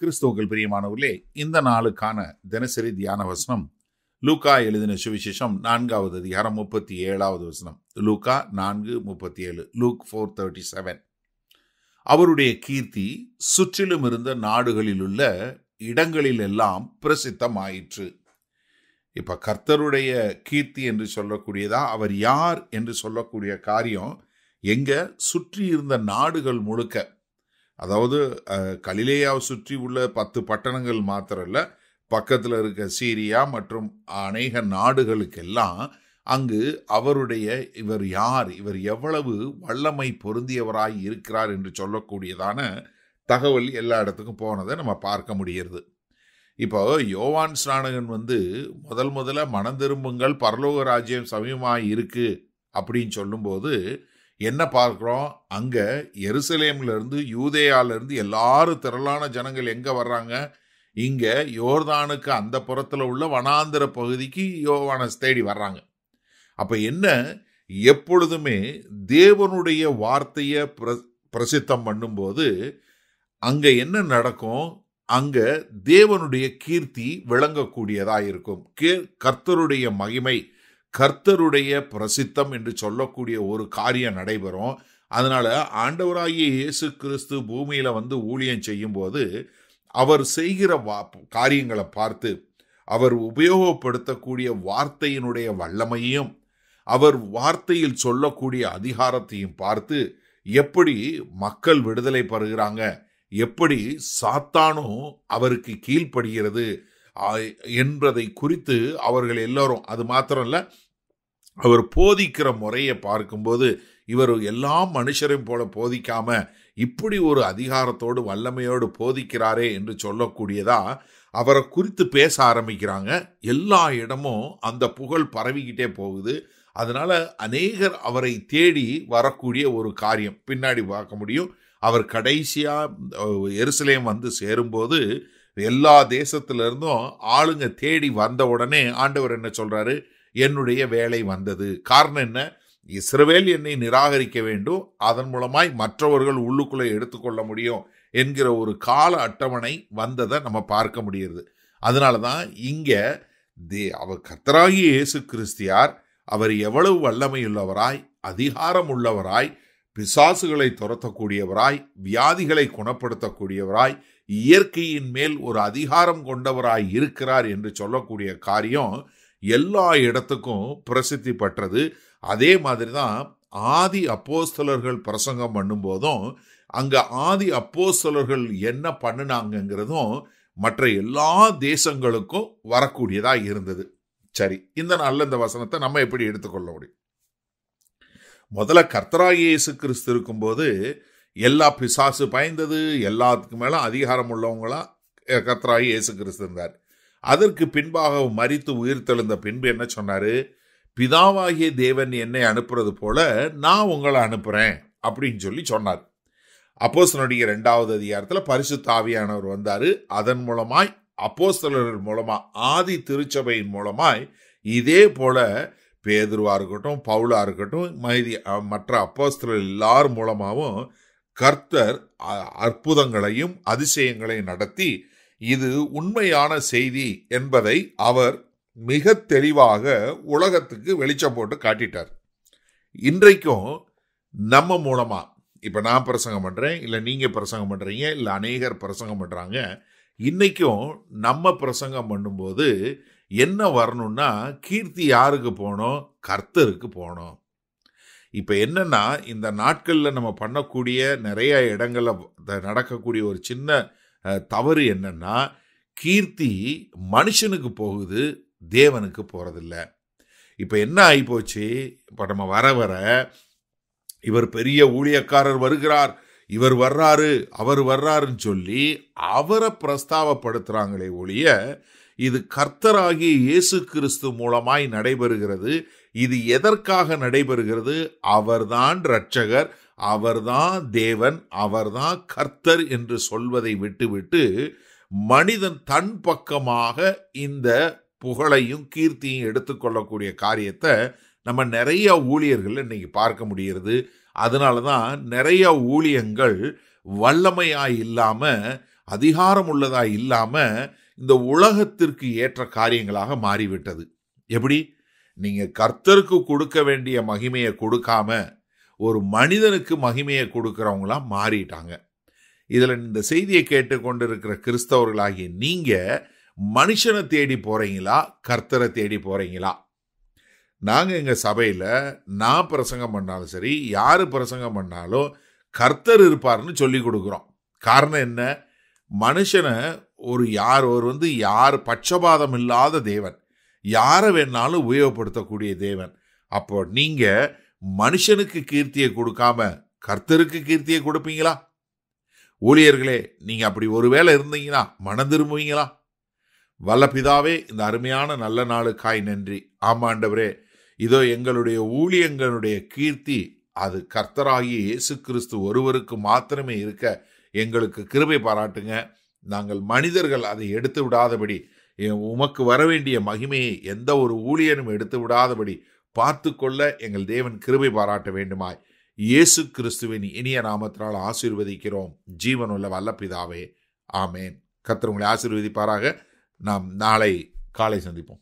கிறிஸ்துவுக்கள் பிரியமானவர்களே இந்த நாளுக்கான தினசரி தியான வசனம் லூக்கா எழுதின சுவிசேஷம் நான்காவது அதிகாரம் முப்பத்தி ஏழாவது வசனம் லூக்கா நான்கு முப்பத்தி ஏழு லூக் ஃபோர் தேர்ட்டி செவன் அவருடைய கீர்த்தி சுற்றிலும் இருந்த நாடுகளில் உள்ள இடங்களில் எல்லாம் பிரசித்தமாயிற்று இப்போ கர்த்தருடைய கீர்த்தி என்று சொல்லக்கூடியதா அவர் யார் என்று சொல்லக்கூடிய காரியம் எங்கே சுற்றி இருந்த நாடுகள் முழுக்க அதாவது கலிலேயாவை சுற்றி உள்ள பத்து பட்டணங்கள் மாத்திரல்ல பக்கத்தில் இருக்க சீரியா மற்றும் அநேக நாடுகளுக்கெல்லாம் அங்கு அவருடைய இவர் யார் இவர் எவ்வளவு வல்லமை பொருந்தியவராய் இருக்கிறார் என்று சொல்லக்கூடியதான தகவல் எல்லா இடத்துக்கும் போனதை நம்ம பார்க்க முடிகிறது இப்போ யோவான் ஸ்நானகன் வந்து முதல் முதல்ல மனந்திரும்புங்கள் பரலோக ராஜ்யம் சமயமாக இருக்குது அப்படின்னு சொல்லும்போது என்ன பார்க்குறோம் அங்கே எருசலேம்லேருந்து யூதேயாலேருந்து எல்லாரும் திரளான ஜனங்கள் எங்கே வர்றாங்க இங்கே யோர்தானுக்கு அந்த புறத்தில் உள்ள வனாந்திர பகுதிக்கு யோவான தேடி வர்றாங்க அப்போ என்ன எப்பொழுதுமே தேவனுடைய வார்த்தையை பிர பிரசித்தம் பண்ணும்போது அங்கே என்ன நடக்கும் அங்கே தேவனுடைய கீர்த்தி விளங்கக்கூடியதாக இருக்கும் கே கர்த்தருடைய மகிமை கர்த்தருடைய பிரசித்தம் என்று சொல்லக்கூடிய ஒரு காரியம் நடைபெறும் அதனால் ஆண்டவராகிய இயேசு கிறிஸ்து பூமியில் வந்து ஊழியம் செய்யும்போது அவர் செய்கிற வா காரியங்களை பார்த்து அவர் உபயோகப்படுத்தக்கூடிய வார்த்தையினுடைய வல்லமையும் அவர் வார்த்தையில் சொல்லக்கூடிய அதிகாரத்தையும் பார்த்து எப்படி மக்கள் விடுதலை பெறுகிறாங்க எப்படி சாத்தானும் அவருக்கு கீழ்ப்படுகிறது என்பதை குறித்து அவர்கள் எல்லோரும் அது மாத்திரம் இல்லை அவர் போதிக்கிற முறையை பார்க்கும்போது இவர் எல்லா மனுஷரையும் போல போதிக்காம இப்படி ஒரு அதிகாரத்தோடு வல்லமையோடு போதிக்கிறாரே என்று சொல்லக்கூடியதா அவரை குறித்து பேச ஆரம்பிக்கிறாங்க எல்லா இடமும் அந்த புகழ் பரவிக்கிட்டே போகுது அதனால அநேகர் அவரை தேடி வரக்கூடிய ஒரு காரியம் பின்னாடி பார்க்க முடியும் அவர் கடைசியாக எருசலேம் வந்து சேரும்போது எல்லா தேசத்திலிருந்தும் ஆளுங்க தேடி வந்த உடனே ஆண்டவர் என்ன சொல்கிறாரு என்னுடைய வேலை வந்தது காரணம் என்ன இஸ்ரவேல் என்னை நிராகரிக்க வேண்டும் அதன் மூலமாய் மற்றவர்கள் உள்ளுக்குள்ளே எடுத்துக்கொள்ள முடியும் என்கிற ஒரு கால அட்டவணை வந்ததை நம்ம பார்க்க முடியுது அதனால தான் இங்கே தே அவர் கத்தராகி இயேசு கிறிஸ்தியார் அவர் எவ்வளவு வல்லமையுள்ளவராய் அதிகாரம் உள்ளவராய் பிசாசுகளை துரத்தக்கூடியவராய் வியாதிகளை குணப்படுத்தக்கூடியவராய் இயற்கையின் மேல் ஒரு அதிகாரம் கொண்டவராய் இருக்கிறார் என்று சொல்லக்கூடிய காரியம் எல்லா இடத்துக்கும் பிரசித்தி பெற்றது அதே மாதிரி தான் ஆதி அப்போஸ்தலர்கள் பிரசங்கம் பண்ணும்போதும் அங்கே ஆதி அப்போஸ்தலர்கள் என்ன பண்ணினாங்கங்கிறதும் மற்ற எல்லா தேசங்களுக்கும் வரக்கூடியதாக இருந்தது சரி இந்த நல்ல இந்த வசனத்தை நம்ம எப்படி எடுத்துக்கொள்ள முடியும் முதல்ல கர்த்தராயேசு கிறிஸ்து இருக்கும்போது எல்லா பிசாசு பயந்தது எல்லாத்துக்கு மேலே அதிகாரம் உள்ளவங்களா கர்த்தராயி இயேசு கிறிஸ்து இருந்தார் அதற்கு பின்பாக மறித்து உயிர் தெழுந்த பின்பு என்ன சொன்னாரு பிதாவாகிய தேவன் என்னை அனுப்புறது போல நான் உங்களை அனுப்புறேன் அப்படின்னு சொல்லி சொன்னார் அப்போஸ்தனுடைய ரெண்டாவது அதிகாரத்தில் பரிசு தாவியானவர் வந்தார் அதன் மூலமாய் அப்போஸ்தலர் மூலமாக ஆதி திருச்சபையின் மூலமாய் இதே போல பேதுருவாக இருக்கட்டும் பவுலாக இருக்கட்டும் மைதி மற்ற அப்போஸ்தலர் எல்லார் மூலமாகவும் கர்த்தர் அற்புதங்களையும் அதிசயங்களையும் நடத்தி இது உண்மையான செய்தி என்பதை அவர் மிக தெளிவாக உலகத்துக்கு வெளிச்சம் போட்டு காட்டிட்டார் இன்றைக்கும் நம்ம மூலமாக இப்போ நான் பிரசங்கம் பண்ணுறேன் இல்லை நீங்கள் பிரசங்கம் பண்ணுறீங்க இல்லை அநேகர் பிரசங்கம் பண்ணுறாங்க இன்றைக்கும் நம்ம பிரசங்கம் பண்ணும்போது என்ன வரணும்னா கீர்த்தி யாருக்கு போனோம் கர்த்தருக்கு போனோம் இப்போ என்னென்னா இந்த நாட்களில் நம்ம பண்ணக்கூடிய நிறைய இடங்களில் நடக்கக்கூடிய ஒரு சின்ன தவறு என்னன்னா கீர்த்தி மனுஷனுக்கு போகுது தேவனுக்கு போகிறதில்ல இப்போ என்ன ஆகிப்போச்சு இப்போ நம்ம வர வர இவர் பெரிய ஊழியக்காரர் வருகிறார் இவர் வர்றாரு அவர் வர்றாருன்னு சொல்லி அவரை பிரஸ்தாவப்படுத்துகிறாங்களே ஒழிய இது கர்த்தராகிய இயேசு கிறிஸ்து மூலமாய் நடைபெறுகிறது இது எதற்காக நடைபெறுகிறது அவர்தான் இரட்சகர் அவர்தான் தேவன் அவர்தான் கர்த்தர் என்று சொல்வதை விட்டுவிட்டு மனிதன் தன் பக்கமாக இந்த புகழையும் கீர்த்தியும் எடுத்துக்கொள்ளக்கூடிய காரியத்தை நம்ம நிறைய ஊழியர்கள் இன்னைக்கு பார்க்க முடிகிறது அதனால தான் நிறைய ஊழியங்கள் வல்லமையாக இல்லாமல் அதிகாரம் உள்ளதாக இல்லாமல் இந்த உலகத்திற்கு ஏற்ற காரியங்களாக மாறிவிட்டது எப்படி நீங்கள் கர்த்தருக்கு கொடுக்க வேண்டிய மகிமையை கொடுக்காம ஒரு மனிதனுக்கு மகிமையை கொடுக்குறவங்களாம் மாறிட்டாங்க இதில் இந்த செய்தியை கேட்டுக்கொண்டிருக்கிற கிறிஸ்தவர்களாகிய நீங்கள் மனுஷனை தேடி போகிறீங்களா கர்த்தரை தேடி போகிறீங்களா நாங்கள் எங்கள் சபையில் நான் பிரசங்கம் பண்ணாலும் சரி யார் பிரசங்கம் பண்ணாலும் கர்த்தர் இருப்பார்னு சொல்லி கொடுக்குறோம் காரணம் என்ன மனுஷனை ஒரு யார் ஒரு வந்து யார் பட்சபாதம் இல்லாத தேவன் யாரை வேணாலும் உபயோகப்படுத்தக்கூடிய தேவன் அப்போ நீங்கள் மனுஷனுக்கு கீர்த்தியை கொடுக்காம கர்த்தருக்கு கீர்த்தியை கொடுப்பீங்களா ஊழியர்களே நீங்கள் அப்படி ஒருவேளை இருந்தீங்கன்னா மனம் திரும்புவீங்களா வல்ல பிதாவே இந்த அருமையான நல்ல நாளுக்காய் நன்றி ஆமாண்டவரே இதோ எங்களுடைய ஊழியங்களுடைய கீர்த்தி அது கர்த்தராகிய இயேசு கிறிஸ்து ஒருவருக்கு மாத்திரமே இருக்க எங்களுக்கு கிருபை பாராட்டுங்க நாங்கள் மனிதர்கள் அதை எடுத்து விடாதபடி உமக்கு வர வேண்டிய மகிமையை எந்த ஒரு ஊழியனும் எடுத்து விடாதபடி பார்த்து கொள்ள எங்கள் தேவன் கிருபை பாராட்ட வேண்டுமாய் இயேசு கிறிஸ்துவின் இனிய நாமத்தினால் ஆசீர்வதிக்கிறோம் ஜீவனுள்ள வல்லப்பிதாவே ஆமேன் கத்திரவங்களை ஆசீர்வதிப்பாராக நாம் நாளை காலை சந்திப்போம்